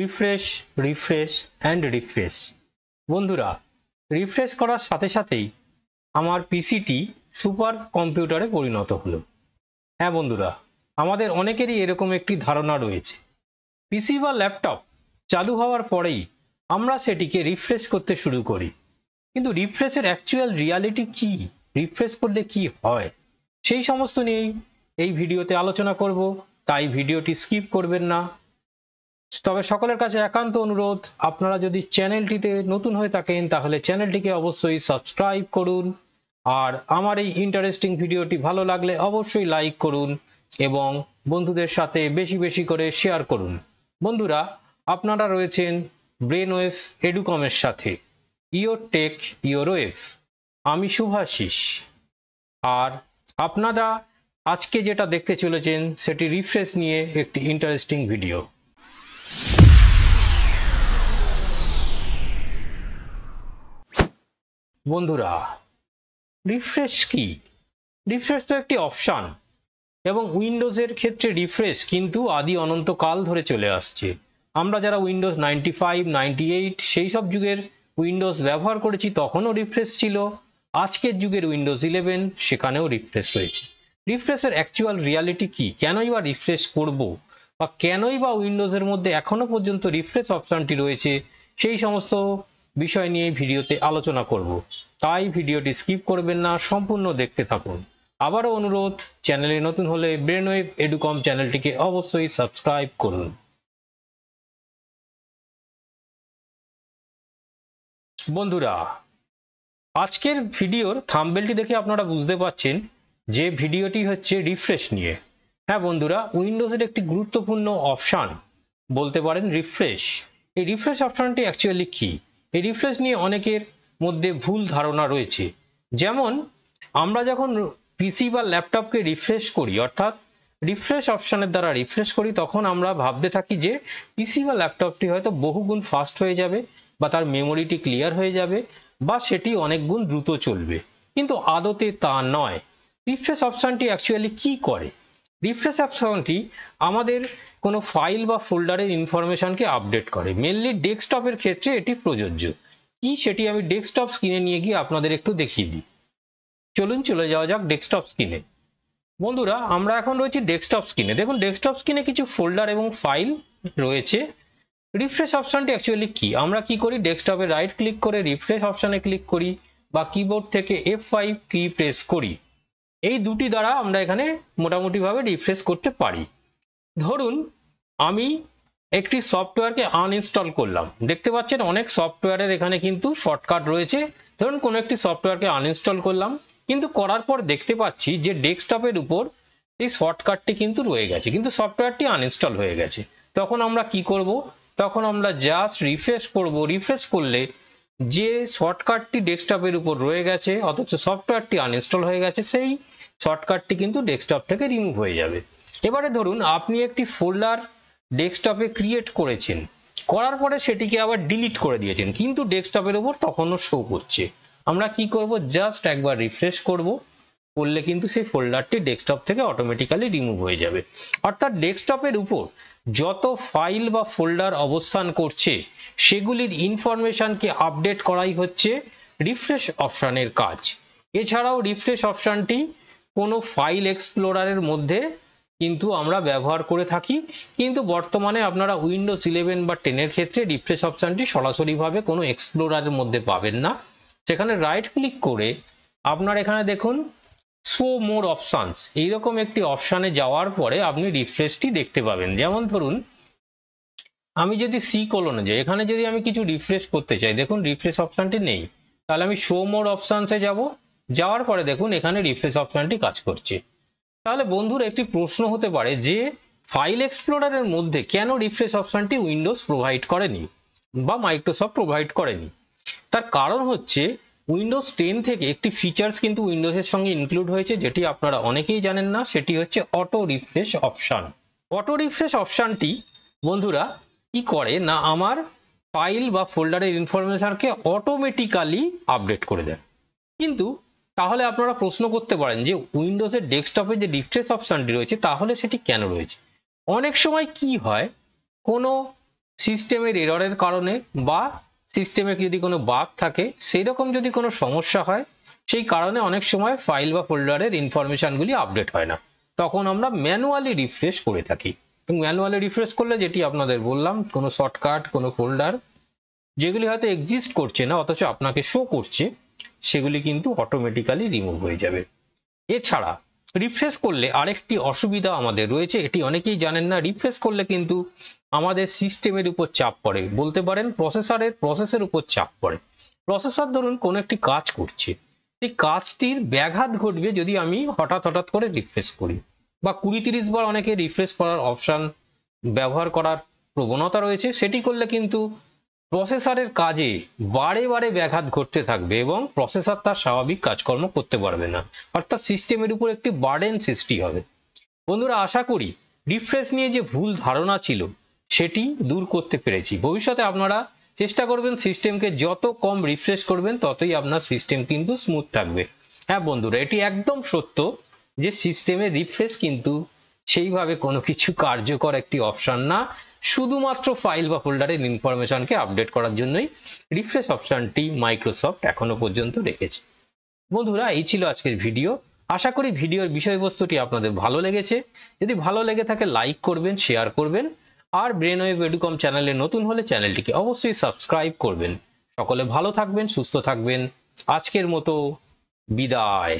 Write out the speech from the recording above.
refresh refresh and refresh বন্ধুরা refresh করার সাথে সাথেই আমার পিসিটি সুপার কম্পিউটারে পরিণত হলো হ্যাঁ বন্ধুরা আমাদের অনেকেরই এরকম একটি ধারণা রয়েছে পিসি বা ল্যাপটপ চালু হওয়ার পরেই আমরা সেটিকে রিফ্রেশ করতে শুরু করি কিন্তু রিফ্রেশের অ্যাকচুয়াল রিয়ালিটি কি রিফ্রেশ করলে কি হয় সেই সমস্ত নিয়েই এই ভিডিওতে আলোচনা করব তাই ভিডিওটি স্কিপ করবেন না তবে সকলের কাছে একান্ত অনুরোধ আপনারা যদি চ্যানেলটিতে নতুন হয়ে থাকেন তাহলে চ্যানেলটিকে অবশ্যই সাবস্ক্রাইব করুন আর আমার এই ইন্টারেস্টিং ভিডিওটি ভালো লাগলে অবশ্যই লাইক করুন এবং বন্ধুদের সাথে বেশি বেশি করে শেয়ার করুন বন্ধুরা আপনারা রয়েছেন ব্রেন ওয়েভ এডুকমের সাথে ইয়োর টেক ইয়োর ওয়েভ আমি শুভাশিস আর আপনারা আজকে যেটা দেখতে চলেছেন সেটি রিফ্রেশ নিয়ে একটি ইন্টারেস্টিং ভিডিও বন্ধুরা রিফ্রেশ কি রিফ্রেশ তো একটি অপশান এবং উইন্ডোজের ক্ষেত্রে রিফ্রেশ কিন্তু আদি অনন্তকাল ধরে চলে আসছে আমরা যারা Windows ninety five ninety eight সেই সব যুগের উইন্ডোজ ব্যবহার করেছি তখনও রিফ্রেশ ছিল আজকের যুগের উইন্ডোজ ইলেভেন সেখানেও রিফ্রেশ রয়েছে রিফ্রেশের অ্যাকচুয়াল রিয়ালিটি কি কেনই বা রিফ্রেশ করব বা কেনই বা উইন্ডোজের মধ্যে এখনও পর্যন্ত রিফ্রেশ অপশানটি রয়েছে সেই সমস্ত বিষয় নিয়ে ভিডিওতে আলোচনা করব তাই ভিডিওটি স্কিপ করবেন না সম্পূর্ণ দেখতে থাকুন আবারও অনুরোধ চ্যানেলে নতুন হলে ব্রেনওয়েভ এডুকম চ্যানেলটিকে অবশ্যই সাবস্ক্রাইব করুন বন্ধুরা আজকের ভিডিওর থাম্বেলটি দেখে আপনারা বুঝতে পাচ্ছেন যে ভিডিওটি হচ্ছে রিফ্রেশ নিয়ে হ্যাঁ বন্ধুরা উইন্ডোজের একটি গুরুত্বপূর্ণ অপশান বলতে পারেন রিফ্রেশ এই রিফ্রেশ অপশানটি অ্যাকচুয়ালি কী এই রিফ্রেশ নিয়ে অনেকের মধ্যে ভুল ধারণা রয়েছে যেমন আমরা যখন পিসি বা ল্যাপটপকে রিফ্রেশ করি অর্থাৎ রিফ্রেশ অপশানের দ্বারা রিফ্রেশ করি তখন আমরা ভাবতে থাকি যে পিসি বা ল্যাপটপটি হয়তো বহুগুণ ফাস্ট হয়ে যাবে বা তার মেমোরিটি ক্লিয়ার হয়ে যাবে বা সেটি অনেক গুণ দ্রুত চলবে কিন্তু আদতে তা নয় রিফ্রেশ অপশানটি অ্যাকচুয়ালি কি করে রিফ্রেশ অপশানটি আমাদের কোনো ফাইল বা ফোল্ডারের ইনফরমেশনকে আপডেট করে মেনলি ডেস্কটপের ক্ষেত্রে এটি প্রযোজ্য কি সেটি আমি ডেস্কটপ স্ক্রিনে নিয়ে গিয়ে আপনাদের একটু দেখিয়ে দিই চলুন চলে যাওয়া যাক ডেস্কটপ স্ক্রিনে বন্ধুরা আমরা এখন রয়েছি ডেস্কটপ স্ক্রিনে দেখুন ডেস্কটপ স্ক্রিনে কিছু ফোল্ডার এবং ফাইল রয়েছে রিফ্রেশ অপশানটি অ্যাকচুয়ালি কি আমরা কি করি ডেস্কটপে রাইট ক্লিক করে রিফ্রেশ অপশানে ক্লিক করি বা কিবোর্ড থেকে এফ ফাইভ কি প্রেস করি এই দুটি দ্বারা আমরা এখানে মোটামুটিভাবে রিফ্রেশ করতে পারি ধরুন আমি একটি সফটওয়্যারকে আনইনস্টল করলাম দেখতে পাচ্ছেন অনেক সফটওয়্যারের এখানে কিন্তু শর্টকাট রয়েছে ধরুন কোনো একটি সফটওয়্যারকে আনইনস্টল করলাম কিন্তু করার পর দেখতে পাচ্ছি যে ডেস্কটপের উপর এই শর্টকাটটি কিন্তু রয়ে গেছে কিন্তু সফটওয়্যারটি আনইনস্টল হয়ে গেছে তখন আমরা কি করব তখন আমরা জাস্ট রিফ্রেশ করব রিফ্রেশ করলে যে শর্টকাটটি ডেস্কটপের উপর রয়ে গেছে অথচ সফটওয়্যারটি আনইনস্টল হয়ে গেছে সেই শর্টকাটটি কিন্তু ডেস্কটপ থেকে রিমুভ হয়ে যাবে এবারে ধরুন আপনি একটি ফোল্ডার ডেস্কটপে ক্রিয়েট করেছেন করার পরে সেটিকে আবার ডিলিট করে দিয়েছেন কিন্তু ডেস্কটপের ওপর তখনও শো করছে আমরা কি করব জাস্ট একবার রিফ্রেশ করব করলে কিন্তু সেই ফোল্ডারটি ডেস্কটপ থেকে অটোমেটিক্যালি রিমুভ হয়ে যাবে অর্থাৎ ডেস্কটপের উপর যত ফাইল বা ফোল্ডার অবস্থান করছে সেগুলির ইনফরমেশানকে আপডেট করাই হচ্ছে রিফ্রেশ অপশানের কাজ এছাড়াও রিফ্রেশ অপশানটি কোনো ফাইল এক্সপ্লোরারের মধ্যে কিন্তু আমরা ব্যবহার করে থাকি কিন্তু বর্তমানে আপনারা উইন্ডোজ ইলেভেন বা টেনের ক্ষেত্রে রিফ্রেশ অপশানটি সরাসরিভাবে কোনো এক্সপ্লোরারের মধ্যে পাবেন না সেখানে রাইট ক্লিক করে আপনার এখানে দেখুন শো মোর অপশানস এইরকম একটি অপশানে যাওয়ার পরে আপনি রিফ্রেশটি দেখতে পাবেন যেমন ধরুন আমি যদি সি কলনে যাই এখানে যদি আমি কিছু রিফ্রেশ করতে চাই দেখুন রিফ্রেশ অপশানটি নেই তাহলে আমি শো মোর অপশানসে যাব যাওয়ার পরে দেখুন এখানে রিফ্রেশ অপশানটি কাজ করছে তাহলে বন্ধুর একটি প্রশ্ন হতে পারে যে ফাইল এক্সপ্লোরারের মধ্যে কেন রিফ্রেশ অপশানটি উইন্ডোজ প্রোভাইড করেনি বা মাইক্রোসফট প্রোভাইড করেনি তার কারণ হচ্ছে উইন্ডোজ টেন থেকে একটি ফিচার্স কিন্তু উইন্ডোজের সঙ্গে ইনক্লুড হয়েছে যেটি আপনারা অনেকেই জানেন না সেটি হচ্ছে auto refresh option auto refresh অপশানটি বন্ধুরা কি করে না আমার ফাইল বা ফোল্ডারের ইনফরমেশনকে অটোমেটিক্যালি আপডেট করে দেয় কিন্তু তাহলে আপনারা প্রশ্ন করতে পারেন যে উইন্ডোজের ডেস্কটপে যে রিফ্রেশ অপশানটি রয়েছে তাহলে সেটি কেন রয়েছে অনেক সময় কি হয় কোনো সিস্টেমের এররের কারণে বা সিস্টেমে যদি কোনো বাগ থাকে সেই রকম যদি কোনো সমস্যা হয় সেই কারণে অনেক সময় ফাইল বা ফোল্ডারের ইনফরমেশানগুলি আপডেট হয় না তখন আমরা ম্যানুয়ালি রিফ্রেশ করে থাকি ম্যানুয়ালি রিফ্রেশ করলে যেটি আপনাদের বললাম কোনো শর্টকাট কোনো ফোল্ডার যেগুলি হয়তো এক্সিস্ট করছে না অথচ আপনাকে শো করছে সেগুলি কিন্তু অটোমেটিক্যালি রিমুভ হয়ে যাবে এছাড়া রিফ্রেশ করলে আরেকটি অসুবিধা আমাদের রয়েছে এটি অনেকেই জানেন না রিফ্রেশ করলে কিন্তু আমাদের সিস্টেমের উপর চাপ পড়ে বলতে পারেন প্রসেসরের প্রসেসের উপর চাপ পড়ে প্রসেসর ধরুন কোনো একটি কাজ করছে সেই কাজটির ব্যাঘাত ঘটবে যদি আমি হঠাৎ হঠাৎ করে রিফ্রেশ করি বা কুড়ি তিরিশ বার অনেকে রিফ্রেশ করার অপশান ব্যবহার করার প্রবণতা রয়েছে সেটি করলে কিন্তু প্রসেসরের কাজে বারে বারে ব্যাঘাত ঘটতে থাকবে এবং প্রসেসর তার স্বাভাবিক কাজকর্ম করতে পারবে না অর্থাৎ সিস্টেমের উপর একটি বার্ডেন সৃষ্টি হবে বন্ধুরা আশা করি রিফ্রেশ নিয়ে যে ভুল ধারণা ছিল সেটি দূর করতে পেরেছি ভবিষ্যতে আপনারা চেষ্টা করবেন সিস্টেমকে যত কম রিফ্রেশ করবেন ততই আপনার সিস্টেম কিন্তু স্মুথ থাকবে হ্যাঁ বন্ধুরা এটি একদম সত্য যে সিস্টেমে রিফ্রেশ কিন্তু সেইভাবে কোনো কিছু কার্যকর একটি অপশান না শুধুমাত্র ফাইল বা ফোল্ডারের ইনফরমেশনকে আপডেট করার জন্যই রিফ্রেশ অপশানটি মাইক্রোসফট এখনও পর্যন্ত রেখেছে বন্ধুরা এই ছিল আজকের ভিডিও আশা করি ভিডিওর বিষয়বস্তুটি আপনাদের ভালো লেগেছে যদি ভালো লেগে থাকে লাইক করবেন শেয়ার করবেন আর ব্রেন ওয়েভ এডুকম চ্যানেলে নতুন হলে চ্যানেলটিকে অবশ্যই সাবস্ক্রাইব করবেন সকলে ভালো থাকবেন সুস্থ থাকবেন আজকের মতো বিদায়